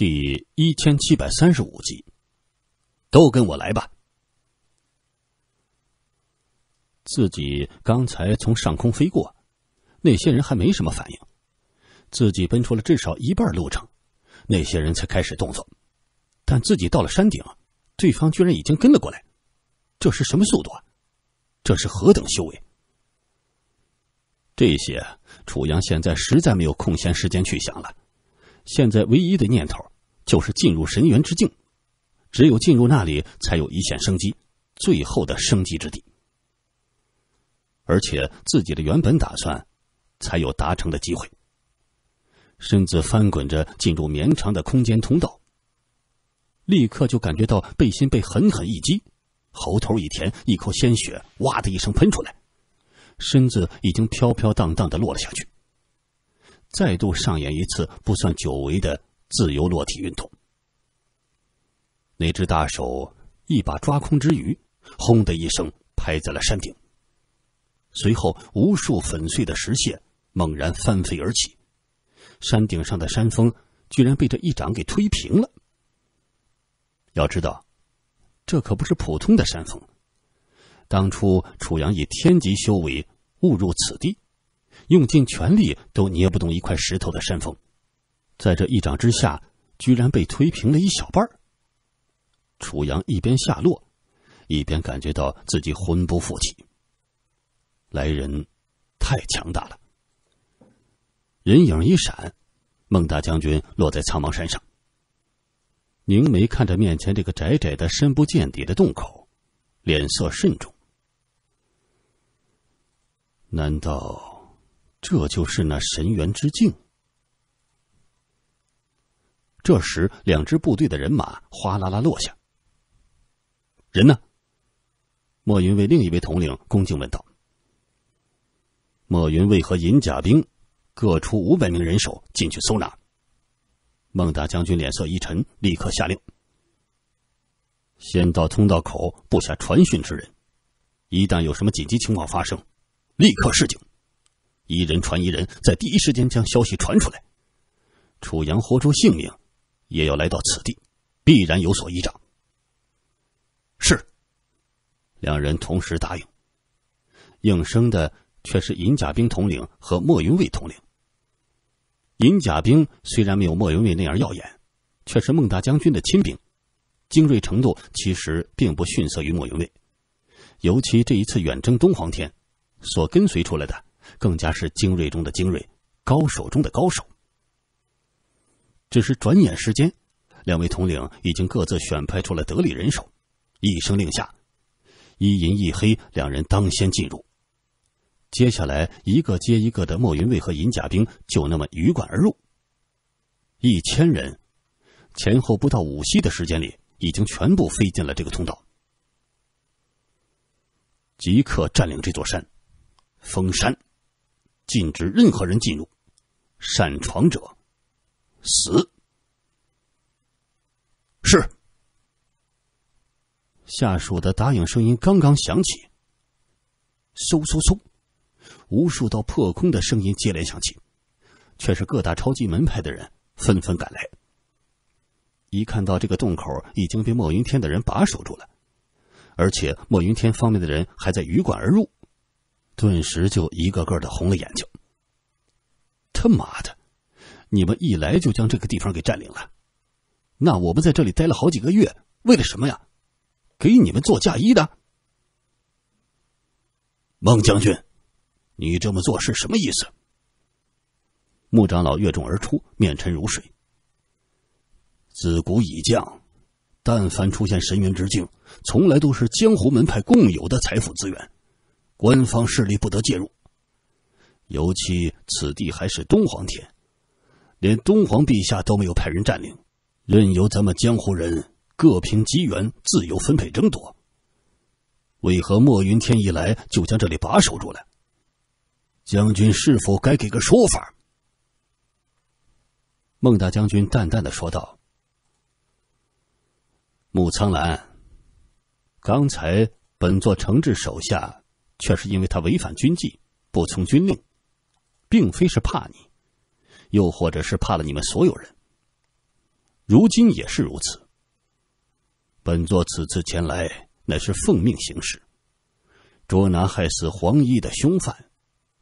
第一千七百三十五集，都跟我来吧！自己刚才从上空飞过，那些人还没什么反应。自己奔出了至少一半路程，那些人才开始动作。但自己到了山顶，对方居然已经跟了过来。这是什么速度啊？这是何等修为？这些楚阳现在实在没有空闲时间去想了。现在唯一的念头。就是进入神元之境，只有进入那里才有一线生机，最后的生机之地。而且自己的原本打算，才有达成的机会。身子翻滚着进入绵长的空间通道，立刻就感觉到背心被狠狠一击，喉头一甜，一口鲜血哇的一声喷出来，身子已经飘飘荡荡的落了下去。再度上演一次不算久违的。自由落体运动。那只大手一把抓空之余，轰的一声拍在了山顶。随后，无数粉碎的石屑猛然翻飞而起，山顶上的山峰居然被这一掌给推平了。要知道，这可不是普通的山峰。当初楚阳以天级修为误入此地，用尽全力都捏不动一块石头的山峰。在这一掌之下，居然被推平了一小半。楚阳一边下落，一边感觉到自己魂不附体。来人，太强大了！人影一闪，孟大将军落在苍茫山上，凝眉看着面前这个窄窄的、深不见底的洞口，脸色慎重。难道这就是那神元之境？这时，两支部队的人马哗啦啦落下。人呢？莫云为另一位统领恭敬问道：“莫云为何引甲兵各出五百名人手进去搜拿。”孟达将军脸色一沉，立刻下令：“先到通道口布下传讯之人，一旦有什么紧急情况发生，立刻示警，一人传一人，在第一时间将消息传出来。”楚阳豁出性命。也要来到此地，必然有所依仗。是。两人同时答应。应声的却是银甲兵统领和莫云卫统领。银甲兵虽然没有莫云卫那样耀眼，却是孟大将军的亲兵，精锐程度其实并不逊色于莫云卫。尤其这一次远征东皇天，所跟随出来的，更加是精锐中的精锐，高手中的高手。只是转眼时间，两位统领已经各自选派出了得力人手，一声令下，一银一黑两人当先进入，接下来一个接一个的莫云卫和银甲兵就那么鱼贯而入。一千人，前后不到五息的时间里，已经全部飞进了这个通道，即刻占领这座山，封山，禁止任何人进入，擅闯者。死！是。下属的答应声音刚刚响起，嗖嗖嗖，无数道破空的声音接连响起，却是各大超级门派的人纷纷赶来。一看到这个洞口已经被墨云天的人把守住了，而且墨云天方面的人还在鱼贯而入，顿时就一个个的红了眼睛。他妈的！你们一来就将这个地方给占领了，那我们在这里待了好几个月，为了什么呀？给你们做嫁衣的，孟将军，你这么做是什么意思？木长老越众而出，面沉如水。自古以降，但凡出现神元之境，从来都是江湖门派共有的财富资源，官方势力不得介入。尤其此地还是东皇天。连东皇陛下都没有派人占领，任由咱们江湖人各凭机缘自由分配争夺。为何莫云天一来就将这里把守住了？将军是否该给个说法？孟大将军淡淡的说道：“穆苍兰，刚才本座惩治手下，却是因为他违反军纪，不从军令，并非是怕你。”又或者是怕了你们所有人，如今也是如此。本座此次前来乃是奉命行事，捉拿害死黄衣的凶犯，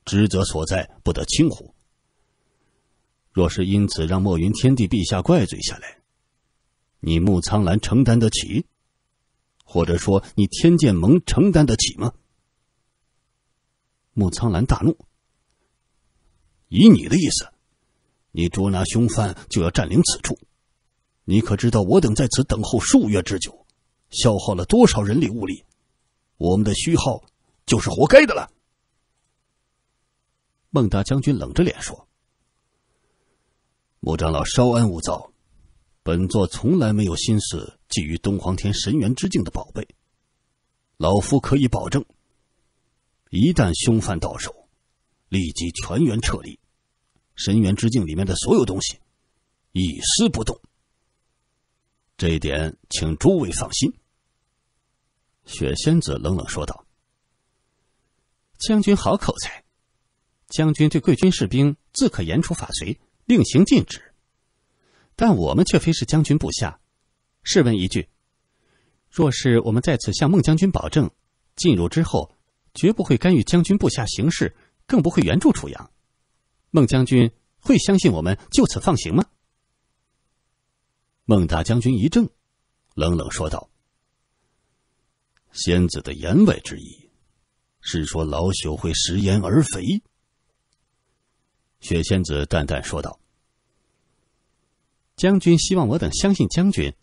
职责所在，不得轻忽。若是因此让墨云天帝陛下怪罪下来，你穆苍兰承担得起，或者说你天剑盟承担得起吗？穆苍兰大怒，以你的意思。你捉拿凶犯，就要占领此处。你可知道，我等在此等候数月之久，消耗了多少人力物力？我们的虚耗就是活该的了。孟大将军冷着脸说：“穆长老，稍安勿躁。本座从来没有心思觊觎东皇天神元之境的宝贝。老夫可以保证，一旦凶犯到手，立即全员撤离。”深渊之境里面的所有东西，一丝不动。这一点，请诸位放心。”雪仙子冷冷说道。“将军好口才，将军对贵军士兵自可严处法随，令行禁止，但我们却非是将军部下。试问一句：若是我们在此向孟将军保证，进入之后绝不会干预将军部下行事，更不会援助楚阳。”孟将军会相信我们就此放行吗？孟大将军一怔，冷冷说道：“仙子的言外之意，是说老朽会食言而肥。”雪仙子淡淡说道：“将军希望我等相信将军，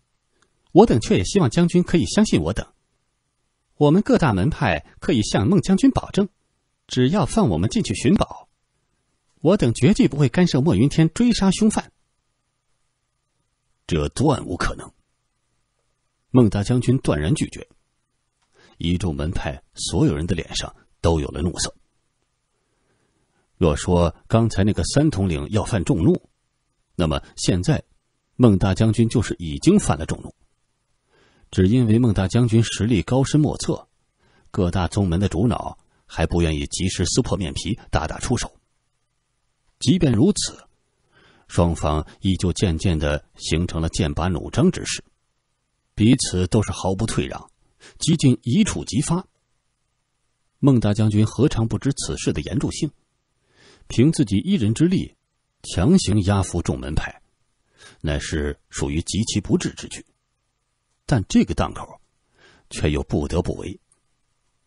我等却也希望将军可以相信我等。我们各大门派可以向孟将军保证，只要放我们进去寻宝。”我等绝对不会干涉莫云天追杀凶犯，这断无可能。孟大将军断然拒绝，一众门派所有人的脸上都有了怒色。若说刚才那个三统领要犯众怒，那么现在，孟大将军就是已经犯了众怒。只因为孟大将军实力高深莫测，各大宗门的主脑还不愿意及时撕破面皮，大打出手。即便如此，双方依旧渐渐的形成了剑拔弩张之势，彼此都是毫不退让，几近一触即发。孟大将军何尝不知此事的严重性？凭自己一人之力强行压服众门派，乃是属于极其不智之举。但这个档口，却又不得不为，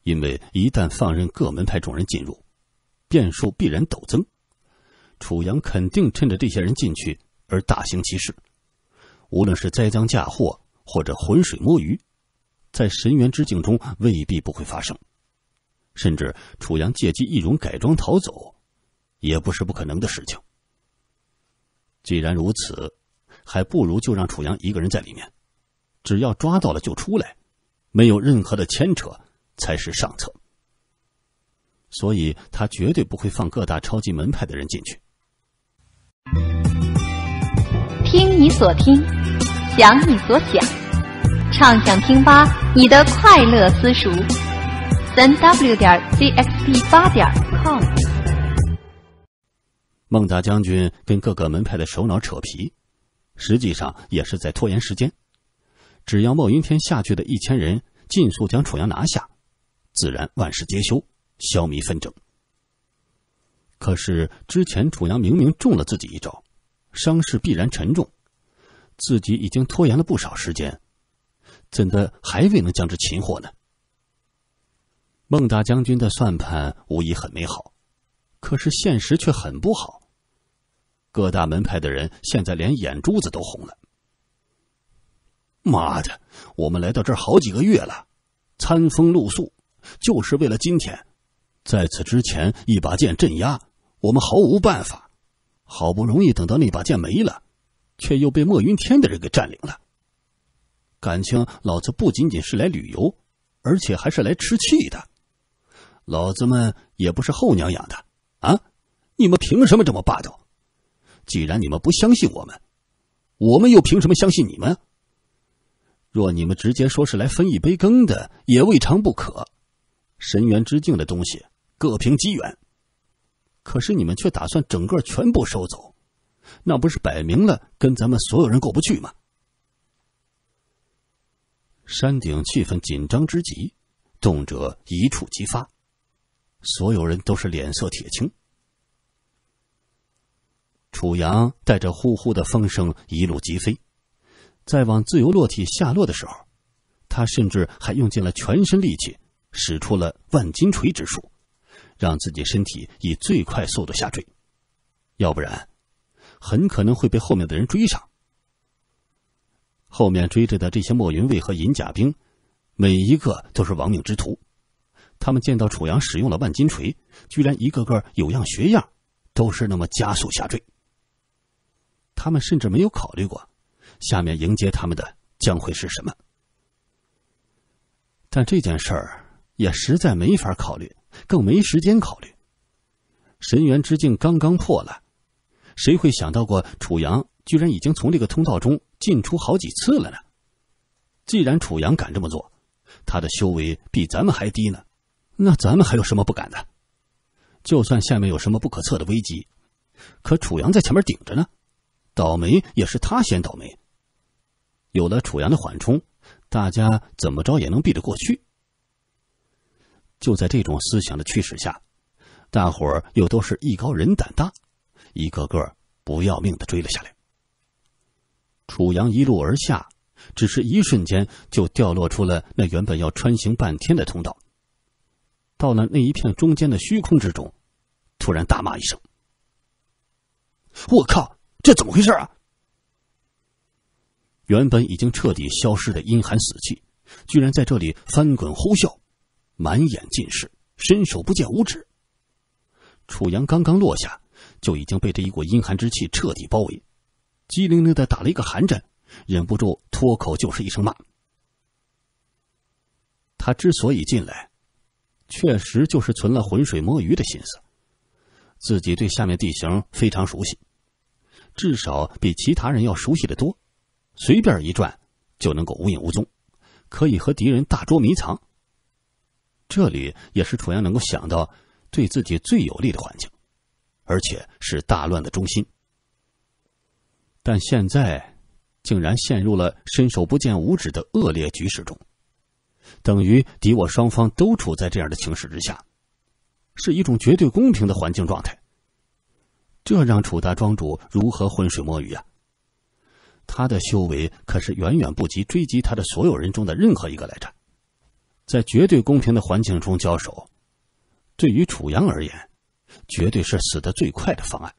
因为一旦放任各门派众人进入，变数必然陡增。楚阳肯定趁着这些人进去而大行其事，无论是栽赃嫁祸或者浑水摸鱼，在神元之境中未必不会发生。甚至楚阳借机易容改装逃走，也不是不可能的事情。既然如此，还不如就让楚阳一个人在里面，只要抓到了就出来，没有任何的牵扯才是上策。所以他绝对不会放各大超级门派的人进去。听你所听，想你所想，畅想听吧，你的快乐私塾，三 w 点 cxb 八点 com。孟达将军跟各个门派的首脑扯皮，实际上也是在拖延时间。只要莫云天下去的一千人，尽速将楚阳拿下，自然万事皆休，消弭纷争。可是之前楚阳明明中了自己一招，伤势必然沉重，自己已经拖延了不少时间，怎的还未能将之擒获呢？孟大将军的算盘无疑很美好，可是现实却很不好。各大门派的人现在连眼珠子都红了。妈的，我们来到这儿好几个月了，餐风露宿，就是为了今天。在此之前，一把剑镇压。我们毫无办法，好不容易等到那把剑没了，却又被墨云天的人给占领了。感情老子不仅仅是来旅游，而且还是来吃气的。老子们也不是后娘养的啊！你们凭什么这么霸道？既然你们不相信我们，我们又凭什么相信你们？若你们直接说是来分一杯羹的，也未尝不可。深渊之境的东西，各凭机缘。可是你们却打算整个全部收走，那不是摆明了跟咱们所有人过不去吗？山顶气氛紧张之极，动者一触即发，所有人都是脸色铁青。楚阳带着呼呼的风声一路疾飞，在往自由落体下落的时候，他甚至还用尽了全身力气，使出了万金锤之术。让自己身体以最快速度下坠，要不然，很可能会被后面的人追上。后面追着的这些墨云卫和银甲兵，每一个都是亡命之徒。他们见到楚阳使用了万金锤，居然一个个有样学样，都是那么加速下坠。他们甚至没有考虑过，下面迎接他们的将会是什么。但这件事儿也实在没法考虑。更没时间考虑，神元之境刚刚破了，谁会想到过楚阳居然已经从这个通道中进出好几次了呢？既然楚阳敢这么做，他的修为比咱们还低呢，那咱们还有什么不敢的？就算下面有什么不可测的危机，可楚阳在前面顶着呢，倒霉也是他先倒霉。有了楚阳的缓冲，大家怎么着也能避得过去。就在这种思想的驱使下，大伙儿又都是艺高人胆大，一个个不要命的追了下来。楚阳一路而下，只是一瞬间就掉落出了那原本要穿行半天的通道，到了那一片中间的虚空之中，突然大骂一声：“我靠！这怎么回事啊？”原本已经彻底消失的阴寒死气，居然在这里翻滚呼啸。满眼尽是伸手不见五指。楚阳刚刚落下，就已经被这一股阴寒之气彻底包围，机灵灵的打了一个寒颤，忍不住脱口就是一声骂。他之所以进来，确实就是存了浑水摸鱼的心思。自己对下面地形非常熟悉，至少比其他人要熟悉的多，随便一转就能够无影无踪，可以和敌人大捉迷藏。这里也是楚阳能够想到对自己最有利的环境，而且是大乱的中心。但现在竟然陷入了伸手不见五指的恶劣局势中，等于敌我双方都处在这样的情势之下，是一种绝对公平的环境状态。这让楚大庄主如何浑水摸鱼啊？他的修为可是远远不及追击他的所有人中的任何一个来着。在绝对公平的环境中交手，对于楚阳而言，绝对是死的最快的方案。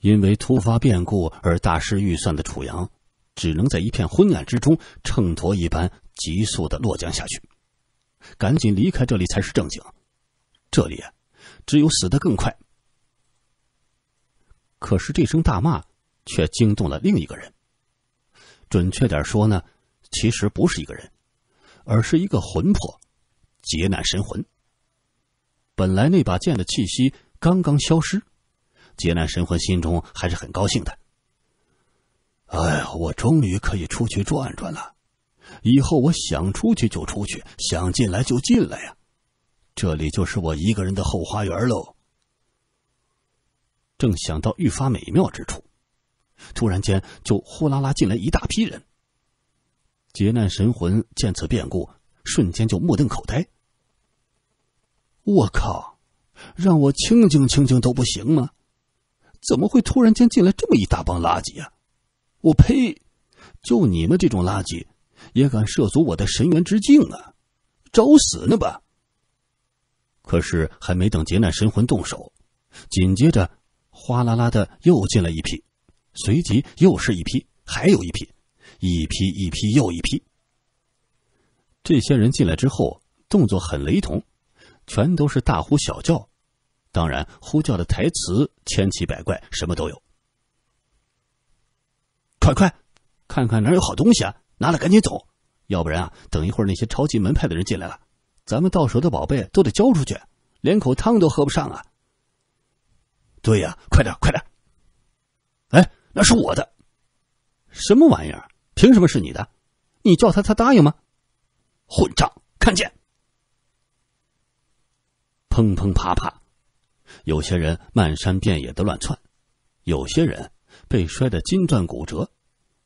因为突发变故而大失预算的楚阳，只能在一片昏暗之中，秤砣一般急速的落江下去。赶紧离开这里才是正经，这里只有死的更快。可是这声大骂却惊动了另一个人。准确点说呢，其实不是一个人。而是一个魂魄，劫难神魂。本来那把剑的气息刚刚消失，劫难神魂心中还是很高兴的。哎呀，我终于可以出去转转了，以后我想出去就出去，想进来就进来呀，这里就是我一个人的后花园喽。正想到愈发美妙之处，突然间就呼啦啦进来一大批人。劫难神魂见此变故，瞬间就目瞪口呆。我靠！让我清静清静都不行吗？怎么会突然间进来这么一大帮垃圾啊！我呸！就你们这种垃圾，也敢涉足我的神元之境啊！找死呢吧！可是还没等劫难神魂动手，紧接着哗啦啦的又进了一批，随即又是一批，还有一批。一批一批又一批。这些人进来之后，动作很雷同，全都是大呼小叫，当然呼叫的台词千奇百怪，什么都有。快快，看看哪有好东西啊！拿了赶紧走，要不然啊，等一会儿那些超级门派的人进来了，咱们到手的宝贝都得交出去，连口汤都喝不上啊！对呀，快点快点！哎，那是我的，什么玩意儿？凭什么是你的？你叫他，他答应吗？混账！看见？砰砰啪啪，有些人漫山遍野的乱窜，有些人被摔得筋断骨折，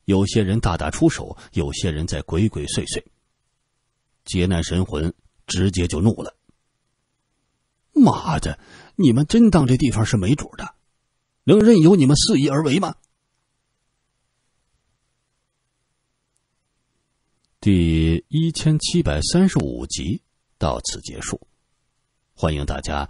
有些人大打出手，有些人在鬼鬼祟祟。劫难神魂直接就怒了：“妈的，你们真当这地方是没主的，能任由你们肆意而为吗？”第一千七百三十五集到此结束，欢迎大家。